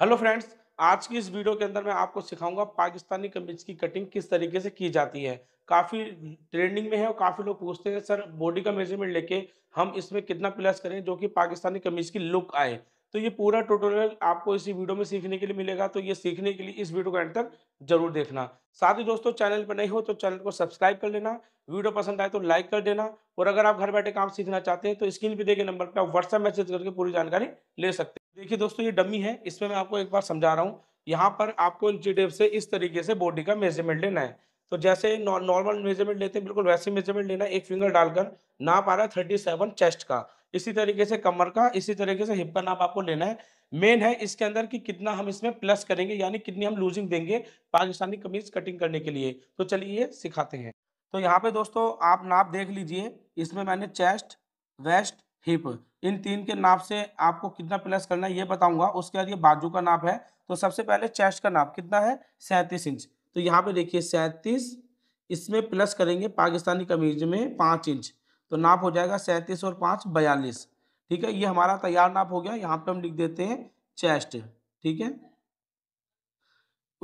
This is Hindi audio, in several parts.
हेलो फ्रेंड्स आज की इस वीडियो के अंदर मैं आपको सिखाऊंगा पाकिस्तानी कमीज की कटिंग किस तरीके से की जाती है काफ़ी ट्रेंडिंग में है और काफ़ी लोग पूछते हैं सर बॉडी का मेजरमेंट लेके हम इसमें कितना प्लस करें जो कि पाकिस्तानी कमीज की लुक आए तो ये पूरा ट्यूटोरियल आपको इसी वीडियो में सीखने के लिए मिलेगा तो ये सीखने के लिए इस वीडियो को एंड तक जरूर देखना साथ ही दोस्तों चैनल पर नहीं हो तो चैनल को सब्सक्राइब कर लेना वीडियो पसंद आए तो लाइक कर देना और अगर आप घर बैठे काम सीखना चाहते हैं तो स्क्रीन पर देखे नंबर पर आप व्हाट्सएप मैसेज करके पूरी जानकारी ले सकते हैं देखिए दोस्तों ये डमी है इसमें मैं आपको एक बार समझा रहा हूँ यहाँ पर आपको इंची से इस तरीके से बॉडी का मेजरमेंट लेना है तो जैसे नॉर्मल मेजरमेंट लेते हैं बिल्कुल वैसे मेजरमेंट लेना है एक फिंगर डालकर नाप आ रहा है थर्टी सेवन चेस्ट का इसी तरीके से कमर का इसी तरीके से हिप का नाप आपको लेना है मेन है इसके अंदर कि कितना हम इसमें प्लस करेंगे यानी कितनी हम लूजिंग देंगे पाकिस्तानी कमीज कटिंग करने के लिए तो चलिए ये सिखाते हैं तो यहाँ पे दोस्तों आप नाप देख लीजिए इसमें मैंने चेस्ट वेस्ट हिप इन तीन के नाप से आपको कितना प्लस करना है ये बताऊंगा उसके बाद ये बाजू का नाप है तो सबसे पहले चेस्ट का नाप कितना है सैंतीस इंच तो यहाँ पे देखिए सैंतीस इसमें प्लस करेंगे पाकिस्तानी कमीज में पाँच इंच तो नाप हो जाएगा सैंतीस और पाँच बयालीस ठीक है ये हमारा तैयार नाप हो गया यहाँ पे हम लिख देते हैं चेस्ट ठीक है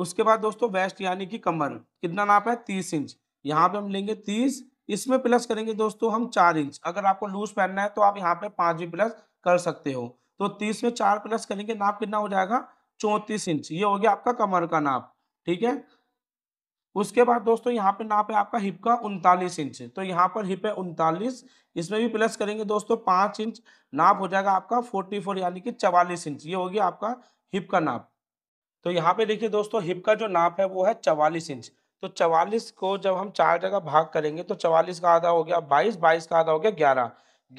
उसके बाद दोस्तों वेस्ट यानी कि कमर कितना नाप है तीस इंच यहाँ पे हम लेंगे तीस इसमें प्लस करेंगे दोस्तों हम चार इंच अगर आपको लूज पहनना है तो आप यहाँ पे पाँच भी प्लस कर सकते हो तो तीस में चार प्लस करेंगे नाप कितना हो जाएगा चौंतीस इंच ये हो गया आपका कमर का नाप ठीक है उसके बाद दोस्तों यहाँ पे नाप है आपका हिप का उनतालीस इंच तो यहाँ पर हिप है उनतालीस इसमें भी प्लस करेंगे दोस्तों पाँच इंच नाप हो जाएगा आपका फोर्टी फोर यानी कि चवालीस इंच ये हो गया आपका हिप का नाप तो यहाँ पे देखिए दोस्तों हिप का जो नाप है वो है चवालीस इंच तो चवालीस को जब हम चार जगह भाग करेंगे तो चवालीस का आधा हो गया बाईस बाईस का आधा हो गया ग्यारह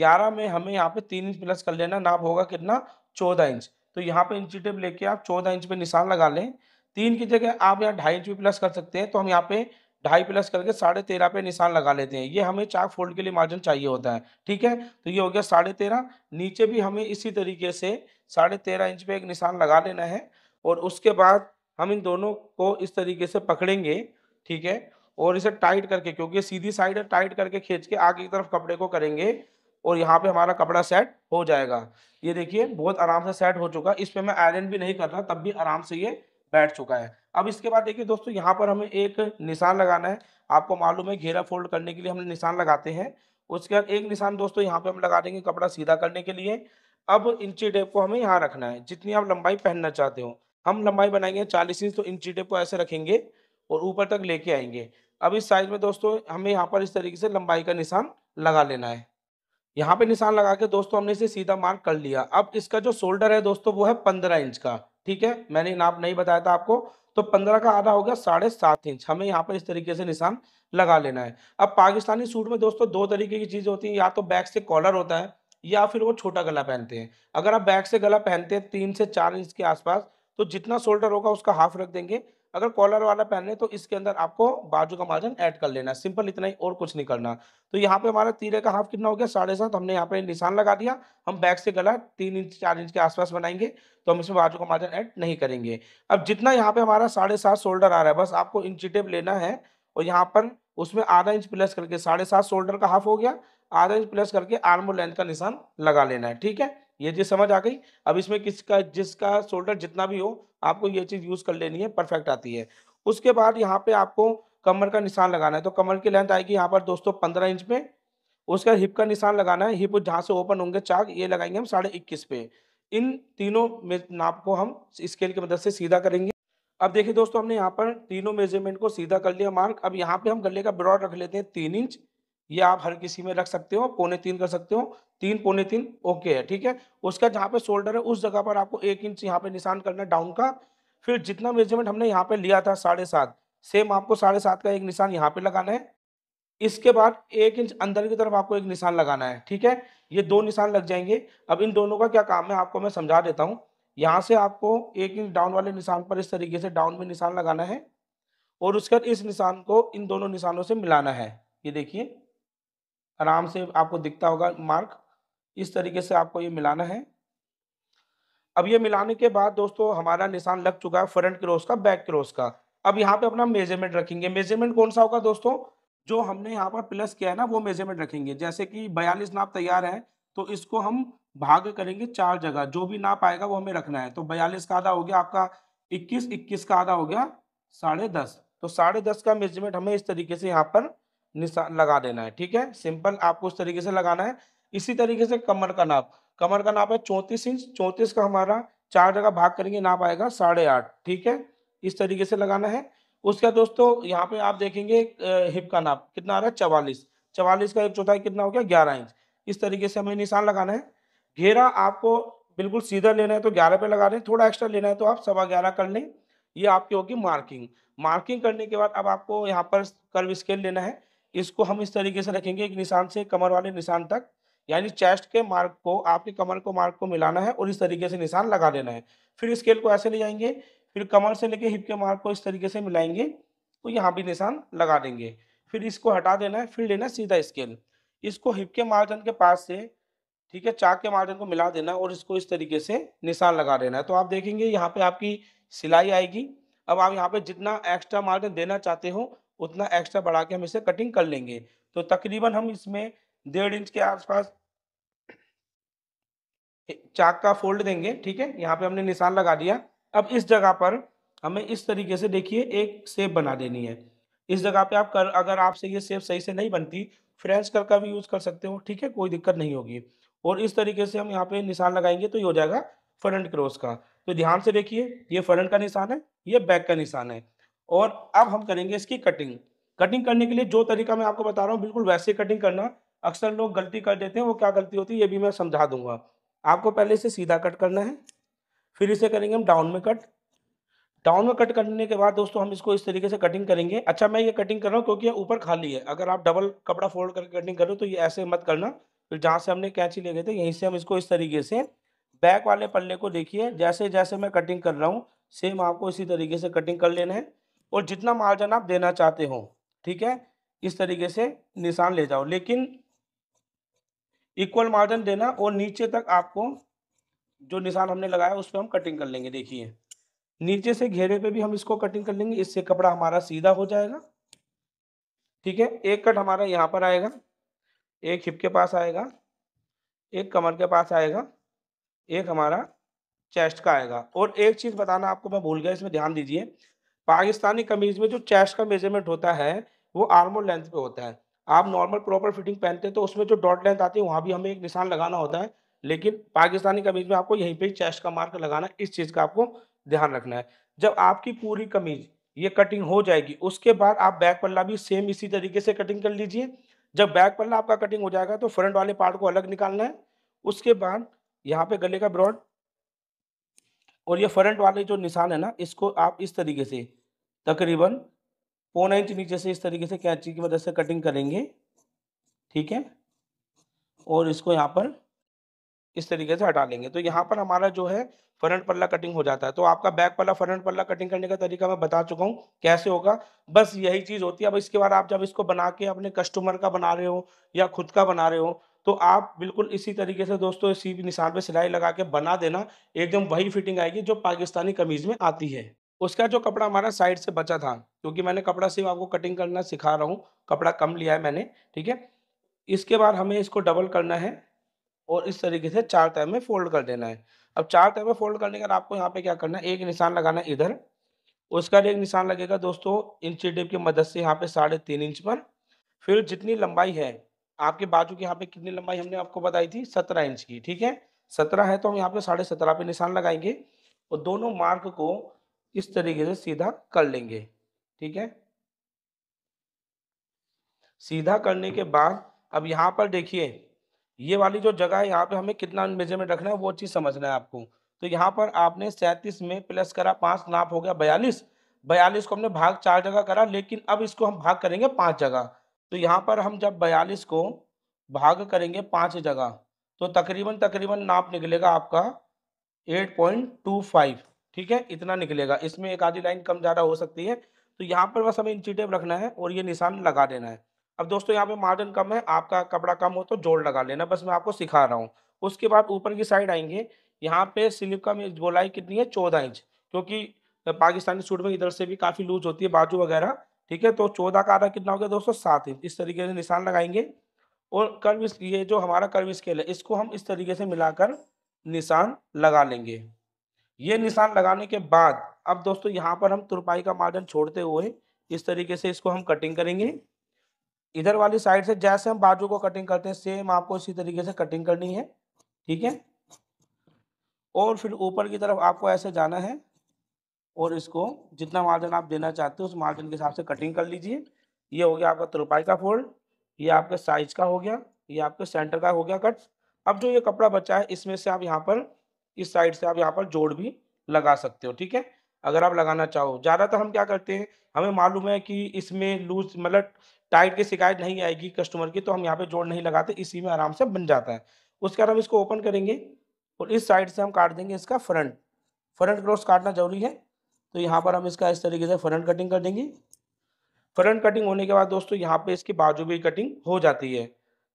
ग्यारह में हमें यहाँ पे तीन इंच प्लस कर लेना नाप होगा कितना चौदह इंच तो यहाँ पे इंची टेप लेके आप चौदह इंच पे निशान लगा लें तीन की जगह आप यहाँ ढाई इंच भी प्लस कर सकते हैं तो हम यहाँ पे ढाई प्लस करके साढ़े तेरह पे निशान लगा लेते हैं ये हमें चाक फोल्ड के लिए मार्जिन चाहिए होता है ठीक है तो ये हो गया साढ़े तेरह नीचे भी हमें इसी तरीके से साढ़े तेरह इंच पे एक निशान लगा लेना है और उसके बाद हम इन दोनों को इस तरीके से पकड़ेंगे ठीक है और इसे टाइट करके क्योंकि सीधी साइड है टाइट करके खींच के आगे की तरफ कपड़े को करेंगे और यहाँ पे हमारा कपड़ा सेट हो जाएगा ये देखिए बहुत आराम से सेट हो चुका इस पर मैं आयरन भी नहीं कर रहा तब भी आराम से ये बैठ चुका है अब इसके बाद देखिए दोस्तों यहाँ पर हमें एक निशान लगाना है आपको मालूम है घेरा फोल्ड करने के लिए हम निशान लगाते हैं उसके बाद एक निशान दोस्तों यहाँ पे हम लगा देंगे कपड़ा सीधा करने के लिए अब इंची टेप को हमें यहाँ रखना है जितनी आप लंबाई पहनना चाहते हो हम लंबाई बनाएंगे चालीस इंच तो इंची टेप को ऐसे रखेंगे और ऊपर तक लेके आएंगे अब इस साइज में दोस्तों हमें यहाँ पर इस तरीके से लंबाई का निशान लगा लेना है यहाँ पे निशान लगा के दोस्तों हमने इसे सीधा मार्क कर लिया अब इसका जो शोल्डर है दोस्तों वो है पंद्रह इंच का ठीक है मैंने नाप नहीं बताया था आपको तो पंद्रह का आधा हो गया साढ़े सात इंच हमें यहाँ पर इस तरीके से निशान लगा लेना है अब पाकिस्तानी सूट में दोस्तों दो तरीके की चीजें होती है या तो बैक से कॉलर होता है या फिर वो छोटा गला पहनते हैं अगर आप बैक से गला पहनते हैं तीन से चार इंच के आसपास तो जितना शोल्डर होगा उसका हाफ रख देंगे अगर कॉलर वाला पहन रहे तो इसके अंदर आपको बाजू का मार्जिन ऐड कर लेना सिंपल इतना ही और कुछ नहीं करना तो यहाँ पे हमारा तीरे का हाफ कितना हो गया साढ़े सात हमने यहाँ पे निशान लगा दिया हम बैक से गला तीन इंच चार इंच के आसपास बनाएंगे तो हम इसमें बाजू का मार्जिन ऐड नहीं करेंगे अब जितना यहाँ पे हमारा साढ़े सात शोल्डर आ रहा है बस आपको इंची टेप लेना है और यहाँ पर उसमें आधा इंच प्लस करके साढ़े सात शोल्डर का हाफ हो गया आधा इंच प्लस करके आर्मो लेंथ का निशान लगा लेना है ठीक है ये चीज़ समझ आ गई अब इसमें किसका जिसका शोल्डर जितना भी हो आपको ये चीज़ यूज़ कर लेनी है परफेक्ट आती है उसके बाद यहाँ पे आपको कमर का निशान लगाना है तो कमर की लेंथ आएगी यहाँ पर दोस्तों पंद्रह इंच पे उसके बाद हिप का निशान लगाना है हिप जहाँ से ओपन होंगे चाक ये लगाएंगे हम साढ़े इक्कीस पे इन तीनों नाप को हम स्केल की मदद से सीधा करेंगे अब देखिए दोस्तों हमने यहाँ पर तीनों मेजरमेंट को सीधा कर लिया मार्क अब यहाँ पे हम गले का ब्रॉड रख लेते हैं तीन इंच ये आप हर किसी में रख सकते हो पौने तीन कर सकते हो तीन पौने तीन ओके है ठीक है उसका जहाँ पे शोल्डर है उस जगह पर आपको एक इंच यहाँ पे निशान करना है डाउन का फिर जितना मेजरमेंट हमने यहाँ पे लिया था साढ़े सात सेम आपको साढ़े सात का एक निशान यहाँ पे लगाना है इसके बाद एक इंच अंदर की तरफ आपको एक निशान लगाना है ठीक है ये दो निशान लग जाएंगे अब इन दोनों का क्या काम है आपको मैं समझा देता हूँ यहाँ से आपको एक इंच डाउन वाले निशान पर इस तरीके से डाउन में निशान लगाना है और उसके बाद इस निशान को इन दोनों निशानों से मिलाना है ये देखिए आराम से आपको दिखता होगा मार्क इस तरीके से आपको ये मिलाना है अब ये मिलाने के बाद दोस्तों हमारा निशान लग चुका है फ्रंट क्रोस का बैक क्रोस का अब यहाँ पे अपना मेजरमेंट रखेंगे मेजरमेंट कौन सा होगा दोस्तों जो हमने यहाँ पर प्लस किया है ना वो मेजरमेंट रखेंगे जैसे कि बयालीस नाप तैयार है तो इसको हम भाग करेंगे चार जगह जो भी नाप आएगा वो हमें रखना है तो बयालीस का आधा हो गया आपका इक्कीस इक्कीस का आधा हो गया साढ़े दस तो साढ़े दस का मेजरमेंट हमें इस तरीके से यहाँ पर निशान लगा देना है ठीक है सिंपल आपको उस तरीके से लगाना है इसी तरीके से कमर का नाप कमर का नाप है चौंतीस इंच चौंतीस का हमारा चार जगह भाग करेंगे नाप आएगा साढ़े आठ ठीक है इस तरीके से लगाना है बाद दोस्तों यहाँ पे आप देखेंगे हिप का नाप कितना आ रहा है चवालीस चवालीस का एक चौथाई कितना हो गया ग्यारह इंच इस तरीके से हमें निशान लगाना है घेरा आपको बिल्कुल सीधा लेना है तो ग्यारह पे लगा दें थोड़ा एक्स्ट्रा लेना है तो आप सवा ग्यारह कर लें ये आपकी होगी मार्किंग मार्किंग करने के बाद अब आपको यहाँ पर कर्व स्केल लेना है इसको हम इस तरीके से रखेंगे एक निशान से कमर वाले निशान तक यानी चेस्ट के मार्क को आपके कमर को मार्क को मिलाना है और इस तरीके से निशान लगा देना है फिर स्केल को ऐसे ले जाएंगे फिर कमर से लेके हिप के मार्क को इस तरीके से मिलाएंगे तो यहाँ भी निशान लगा देंगे फिर इसको हटा देना है फिर लेना सीधा स्केल इसको हिप के मार्जन के पास से ठीक है चाक के मार्जन को मिला देना और इसको इस तरीके से निशान लगा देना है तो आप देखेंगे यहाँ पे आपकी सिलाई आएगी अब आप यहाँ पे जितना एक्स्ट्रा मार्जिन देना चाहते हो उतना एक्स्ट्रा बढ़ा के हम इसे कटिंग कर लेंगे तो तकरीबन हम इसमें डेढ़ इंच के आसपास चाक का फोल्ड देंगे ठीक है यहाँ पे हमने निशान लगा दिया अब इस जगह पर हमें इस तरीके से देखिए एक सेप बना देनी है इस जगह पे आप कर अगर आपसे ये सेप सही से नहीं बनती फ्रेंच कल का भी यूज़ कर सकते हो ठीक है कोई दिक्कत नहीं होगी और इस तरीके से हम यहाँ पे निशान लगाएंगे तो ये हो जाएगा फ्रंट क्रॉस का तो ध्यान से देखिए ये फ्रंट का निशान है ये बैक का निशान है और अब हम करेंगे इसकी कटिंग कटिंग करने के लिए जो तरीका मैं आपको बता रहा हूँ बिल्कुल वैसे कटिंग करना अक्सर लोग गलती कर देते हैं वो क्या गलती होती है ये भी मैं समझा दूंगा आपको पहले इसे सीधा कट करना है फिर इसे करेंगे हम डाउन में कट डाउन में कट करने के बाद दोस्तों हम इसको इस तरीके से कटिंग करेंगे अच्छा मैं ये कटिंग कर रहा हूँ क्योंकि ये ऊपर खाली है अगर आप डबल कपड़ा फोल्ड करके कटिंग करो तो ये ऐसे मत करना फिर जहाँ से हमने कैंची ले गए थे यहीं से हम इसको इस तरीके से बैक वाले पल्ले को देखिए जैसे जैसे मैं कटिंग कर रहा हूँ सेम आपको इसी तरीके से कटिंग कर लेना है और जितना मार्जिन आप देना चाहते हो ठीक है इस तरीके से निशान ले जाओ लेकिन इक्वल मार्जिन देना और नीचे तक आपको जो निशान हमने लगाया उस पर हम कटिंग कर लेंगे देखिए नीचे से घेरे पे भी हम इसको कटिंग कर लेंगे इससे कपड़ा हमारा सीधा हो जाएगा ठीक है एक कट हमारा यहाँ पर आएगा एक हिप के पास आएगा एक कमर के पास आएगा एक हमारा चेस्ट का आएगा और एक चीज़ बताना आपको मैं भूल गया इसमें ध्यान दीजिए पाकिस्तानी कमीज में जो चेस्ट का मेजरमेंट होता है वो आर्मोल लेंथ पे होता है आप नॉर्मल प्रॉपर फिटिंग पहनते हैं तो उसमें जो डॉट लेंथ आती है वहाँ भी हमें एक निशान लगाना होता है लेकिन पाकिस्तानी कमीज में आपको यहीं पे चेस्ट का मार्क लगाना इस चीज़ का आपको ध्यान रखना है जब आपकी पूरी कमीज ये कटिंग हो जाएगी उसके बाद आप बैक पल्ला भी सेम इसी तरीके से कटिंग कर लीजिए जब बैक पल्ला आपका कटिंग हो जाएगा तो फ्रंट वाले पार्ट को अलग निकालना है उसके बाद यहाँ पे गले का ब्रॉड और ये फ्रंट वाले जो निशान है ना इसको आप इस तरीके से तकरीबन पौना इंच नीचे से इस तरीके से कैंची की मदद से कटिंग करेंगे ठीक है और इसको यहाँ पर इस तरीके से हटा लेंगे तो यहाँ पर हमारा जो है फ्रंट पल्ला कटिंग हो जाता है तो आपका बैक पल्ला फ्रंट पल्ला कटिंग करने का तरीका मैं बता चुका हूँ कैसे होगा बस यही चीज़ होती है अब इसके बाद आप जब इसको बना के अपने कस्टमर का बना रहे हो या खुद का बना रहे हो तो आप बिल्कुल इसी तरीके से दोस्तों इसी निशान पे सिलाई लगा के बना देना एकदम वही फिटिंग आएगी जो पाकिस्तानी कमीज में आती है उसका जो कपड़ा हमारा साइड से बचा था क्योंकि मैंने कपड़ा सिर्फ आपको कटिंग करना सिखा रहा हूँ कपड़ा कम लिया है मैंने ठीक है इसके बाद हमें इसको डबल करना है और इस तरीके से चार टाइम में फोल्ड कर देना है अब चार टाइम में फोल्ड करने के बाद आपको यहाँ पे क्या करना है एक निशान लगाना है इधर उसका एक निशान लगेगा दोस्तों इंची टेप की मदद से यहाँ पे साढ़े तीन इंच पर फिर जितनी लंबाई है आपके बाजू की यहाँ पे कितनी लंबाई हमने आपको बताई थी सत्रह इंच की ठीक है सत्रह है तो हम यहाँ पे साढ़े सत्रह पे निशान लगाएंगे और दोनों मार्क को इस तरीके से सीधा कर लेंगे ठीक है सीधा करने के बाद अब यहाँ पर देखिए ये वाली जो जगह है यहाँ पे हमें कितना मेजरमेंट रखना है वो चीज़ समझना है आपको तो यहाँ पर आपने सैंतीस में प्लस करा पांच नाप हो गया बयालीस बयालीस को हमने भाग चार जगह करा लेकिन अब इसको हम भाग करेंगे पांच जगह तो यहाँ पर हम जब बयालीस को भाग करेंगे पाँच जगह तो तकरीबन तकरीबन नाप निकलेगा आपका एट पॉइंट टू फाइव ठीक है इतना निकलेगा इसमें एक आधी लाइन कम ज़्यादा हो सकती है तो यहाँ पर बस हमें इंची टेप रखना है और ये निशान लगा देना है अब दोस्तों यहाँ पे मार्जिन कम है आपका कपड़ा कम हो तो जोड़ लगा लेना बस मैं आपको सिखा रहा हूँ उसके बाद ऊपर की साइड आएंगे यहाँ पे स्लीप का गोलाई कितनी है चौदह इंच क्योंकि पाकिस्तानी सूट में इधर से भी काफ़ी लूज होती है बाजू वगैरह ठीक है तो चौदह का आधा कितना हो गया दोस्तों सात इंच इस तरीके से निशान लगाएंगे और कर्व ये जो हमारा कर्व स्केल है इसको हम इस तरीके से मिलाकर निशान लगा लेंगे ये निशान लगाने के बाद अब दोस्तों यहाँ पर हम तुरपाई का मार्जिन छोड़ते हुए इस तरीके से इसको हम कटिंग करेंगे इधर वाली साइड से जैसे हम बाजू को कटिंग करते हैं सेम आपको इसी तरीके से कटिंग करनी है ठीक है और फिर ऊपर की तरफ आपको ऐसे जाना है और इसको जितना मार्जिन आप देना चाहते हो उस मार्जिन के हिसाब से कटिंग कर लीजिए ये हो गया आपका तुरपाई का फोल्ड ये आपके साइज का हो गया ये आपके सेंटर का हो गया कट अब जो ये कपड़ा बचा है इसमें से आप यहाँ पर इस साइड से आप यहाँ पर जोड़ भी लगा सकते हो ठीक है अगर आप लगाना चाहो ज़्यादातर हम क्या करते हैं हमें मालूम है कि इसमें लूज मतलब टाइट की शिकायत नहीं आएगी कस्टमर की तो हम यहाँ पे जोड़ नहीं लगाते इसी में आराम से बन जाता है उसके बाद हम इसको ओपन करेंगे और इस साइड से हम काट देंगे इसका फ्रंट फ्रंट क्रॉस काटना जरूरी है तो यहाँ पर हम इसका इस तरीके से फ्रंट कटिंग कर देंगे फ्रंट कटिंग होने के बाद दोस्तों यहाँ पे इसकी बाजू भी कटिंग हो जाती है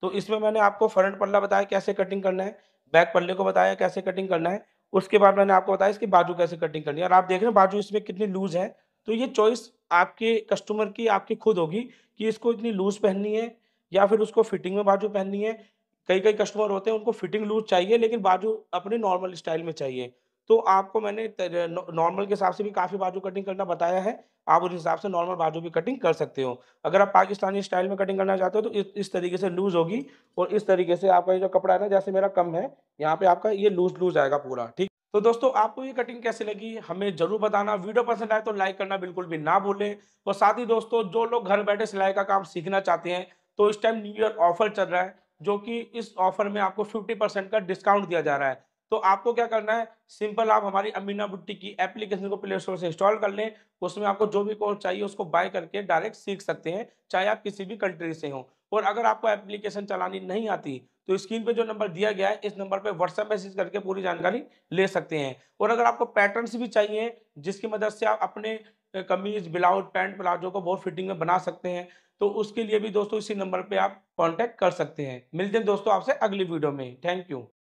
तो इसमें मैंने आपको फ्रंट पल्ला बताया कैसे कटिंग करना है बैक पल्ले को बताया कैसे कटिंग करना है उसके बाद मैंने आपको बताया इसकी बाजू कैसे कटिंग करनी है और आप देख रहे हैं बाजू इसमें कितनी लूज है तो ये चॉइस आपके कस्टमर की आपकी खुद होगी कि इसको इतनी लूज पहननी है या फिर उसको फिटिंग में बाजू पहननी है कई कई कस्टमर होते हैं उनको फिटिंग लूज चाहिए लेकिन बाजू अपने नॉर्मल स्टाइल में चाहिए तो आपको मैंने नॉर्मल के हिसाब से भी काफ़ी बाजू कटिंग करना बताया है आप उस हिसाब से नॉर्मल बाजू भी कटिंग कर सकते हो अगर आप पाकिस्तानी स्टाइल में कटिंग करना चाहते हो तो इस तरीके से लूज़ होगी और इस तरीके से आपका ये जो कपड़ा है ना जैसे मेरा कम है यहाँ पे आपका ये लूज लूज आएगा पूरा ठीक तो दोस्तों आपको ये कटिंग कैसे लगी हमें जरूर बताना वीडियो पसंद आए तो लाइक करना बिल्कुल भी ना भूलें और साथ ही दोस्तों जो लोग घर बैठे सिलाई का काम सीखना चाहते हैं तो इस टाइम न्यू ईयर ऑफर चल रहा है जो कि इस ऑफर में आपको 50 परसेंट का डिस्काउंट दिया जा रहा है तो आपको क्या करना है सिंपल आप हमारी अमीना बुट्टी की एप्लीकेशन को प्ले स्टोर से इंस्टॉल कर लें उसमें आपको जो भी कोर्स चाहिए उसको बाय करके डायरेक्ट सीख सकते हैं चाहे आप किसी भी कंट्री से हो और अगर आपको एप्लीकेशन चलानी नहीं आती तो स्क्रीन पे जो नंबर दिया गया है इस नंबर पे व्हाट्सएप मैसेज करके पूरी जानकारी ले सकते हैं और अगर आपको पैटर्न्स भी चाहिए जिसकी मदद से आप अपने कमीज ब्लाउज पैंट प्लाजो को बहुत फिटिंग में बना सकते हैं तो उसके लिए भी दोस्तों इसी नंबर पर आप कॉन्टैक्ट कर सकते हैं मिलते हैं दोस्तों आपसे अगली वीडियो में थैंक यू